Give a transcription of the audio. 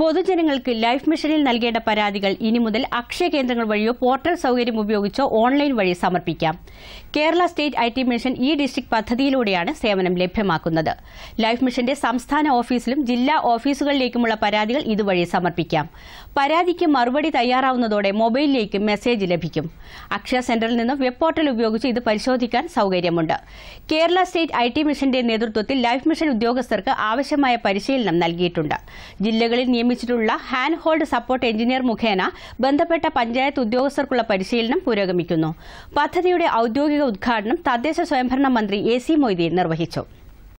പൊതുജനങ്ങൾക്ക് ലൈഫ് മിഷനിൽ നൽകേണ്ട പരാതികൾ ഇനി മുതൽ അക്ഷയ കേന്ദ്രങ്ങൾ വഴിയോ പോർട്ടൽ സൌകര്യം ഉപയോഗിച്ചോ ഓൺലൈൻ വഴി സമർപ്പിക്കാം Kerala state I T mission e district പദ്ധതിയിലൂടെയാണ് സേവനം ലഭ്യമാക്കുന്നത് ലൈഫ് മിഷന്റെ സംസ്ഥാന ഓഫീസിലും ജില്ലാ ഓഫീസുകളിലേക്കുമുള്ള പരാതികൾ ഇതുവഴി സമർപ്പിക്കാം പരാതിക്ക് മറുപടി തയ്യാറാവുന്നതോടെ മൊബൈലിലേക്ക് മെസ്സേജ് ലഭിക്കും അക്ഷയ സെന്ററിൽ നിന്നും വെബ് പോർട്ടൽ ഉപയോഗിച്ച് ഇത് പരിശോധിക്കാൻ സൌകര്യമുണ്ട് കേരള സ്റ്റേറ്റ് ഐ ടി മിഷന്റെ നേതൃത്വത്തിൽ ലൈഫ് മിഷൻ ഉദ്യോഗസ്ഥർക്ക് ആവശ്യമായ പരിശീലനം നൽകിയിട്ടുണ്ട് ജില്ലകളിൽ നിർമ്മിച്ചിട്ടുള്ള ഹാൻഡ് ഹോൾഡ് സപ്പോർട്ട് എഞ്ചിനീയർ മുഖേന ബന്ധപ്പെട്ട പഞ്ചായത്ത് ഉദ്യോഗസ്ഥർക്കുള്ള പരിശീലനം പുരോഗമിക്കുന്നു പദ്ധതിയുടെ ഔദ്യോഗിക ഉദ്ഘാടനം തദ്ദേശ സ്വയംഭരണ മന്ത്രി എ സി മൊയ്തീൻ നിർവഹിച്ചു